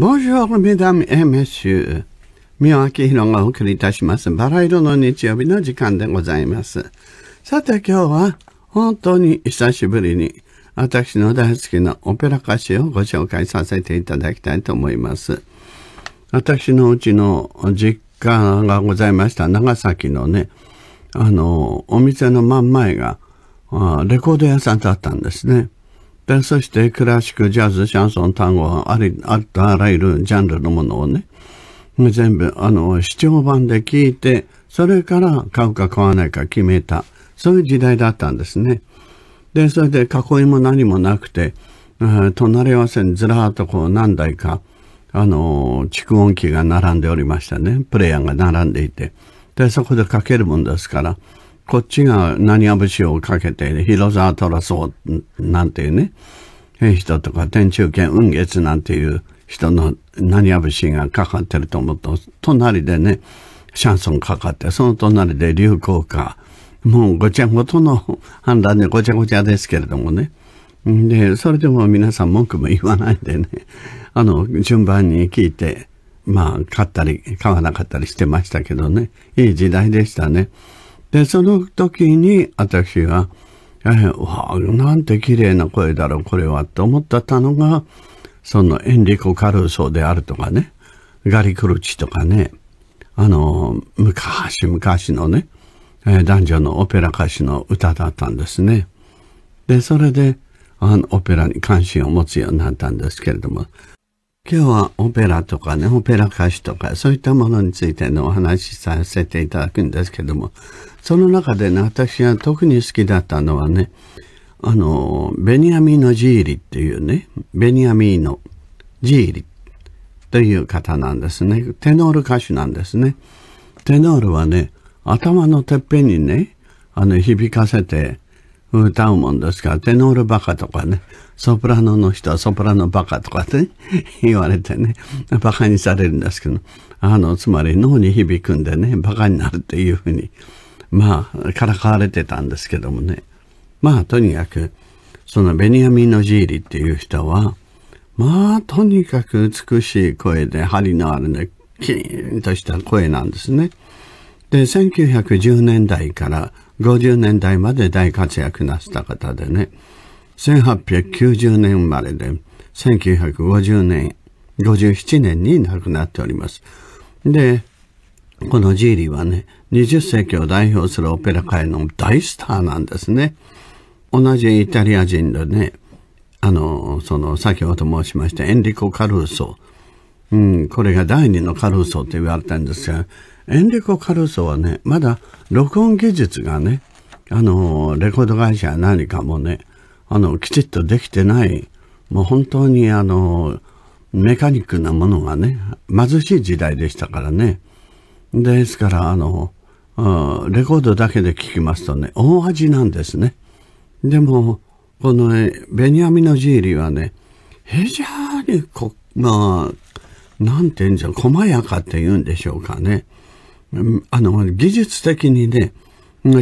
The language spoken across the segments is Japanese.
Bonjour, mesdames et messieurs. 三輪明宏がお送りいたします。バラ色の日曜日の時間でございます。さて今日は本当に久しぶりに私の大好きなオペラ歌手をご紹介させていただきたいと思います。私のうちの実家がございました長崎のね、あの、お店の真ん前がレコード屋さんだったんですね。で、そしてクラシック、ジャズ、シャンソン、単語、あり、あとあらゆるジャンルのものをね、全部、あの、視聴版で聞いて、それから買うか買わないか決めた。そういう時代だったんですね。で、それで囲いも何もなくて、隣り合わせにずらーっとこう何台か、あの、蓄音機が並んでおりましたね。プレイヤーが並んでいて。で、そこでかけるもんですから、こっちが何節をかけて、広沢虎荘なんていうね、人とか天中堅雲月なんていう人の何節がかかってると思うと、隣でね、シャンソンかかって、その隣で流行歌。もうごちゃごとの判断でごちゃごちゃですけれどもね。で、それでも皆さん文句も言わないでね、あの、順番に聞いて、まあ、買ったり、買わなかったりしてましたけどね、いい時代でしたね。で、その時に私が、えー、わあ、なんて綺麗な声だろう、これは、と思っったのが、そのエンリコ・カルーソーであるとかね、ガリ・クルチとかね、あの、昔々のね、えー、男女のオペラ歌手の歌だったんですね。で、それで、あの、オペラに関心を持つようになったんですけれども、今日はオペラとかね、オペラ歌手とか、そういったものについてのお話しさせていただくんですけども、その中でね、私が特に好きだったのはね、あの、ベニヤミーノ・ジーリっていうね、ベニヤミーノ・ジーリという方なんですね。テノール歌手なんですね。テノールはね、頭のてっぺんにね、あの、響かせて、歌うもんですから、テノールバカとかね、ソプラノの人はソプラノバカとかね、言われてね、バカにされるんですけど、あの、つまり脳に響くんでね、バカになるっていうふうに、まあ、からかわれてたんですけどもね。まあ、とにかく、そのベニヤミンのジーリっていう人は、まあ、とにかく美しい声で、針のあるね、キーンとした声なんですね。で、1910年代から50年代まで大活躍なした方でね、1890年生まれで、1950年、57年に亡くなっております。で、このジーリーはね、20世紀を代表するオペラ界の大スターなんですね。同じイタリア人でね、あの、その、先ほど申しましたエンリコ・カルーソー。うん、これが第二のカルーソーと言われたんですが、エンリコ・カルーソーはね、まだ録音技術がね、あの、レコード会社何かもね、あの、きちっとできてない、もう本当にあの、メカニックなものがね、貧しい時代でしたからね。ですから、あの、レコードだけで聴きますとね、大味なんですね。でも、この、ね、ベニヤミのジーリーはね、非常にこ、まあ、なんて言うんじゃん、細やかって言うんでしょうかね。あの、技術的にね、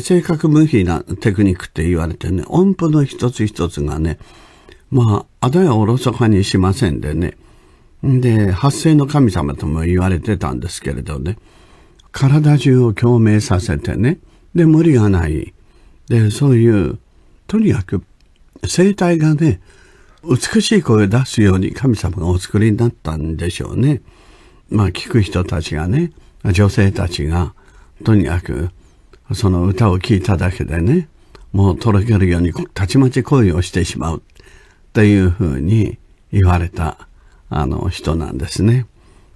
性格無比なテクニックって言われてね、音符の一つ一つがね、まあ、あだやおろそかにしませんでね。で、発声の神様とも言われてたんですけれどね。体中を共鳴させてね。で、無理がない。で、そういう、とにかく、声帯がね、美しい声を出すように神様がお作りになったんでしょうね。まあ聞く人たちがね、女性たちが、とにかく、その歌を聴いただけでね、もうとろけるようにたちまち恋をしてしまうっていうふうに言われたあの人なんですね。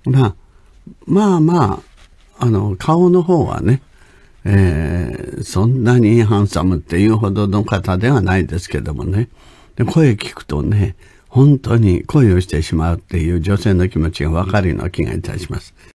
まあ、まあまあ、あの、顔の方はね、えー、そんなにハンサムっていうほどの方ではないですけどもね、で声聞くとね、本当に恋をしてしまうっていう女性の気持ちがわかるような気がいたします。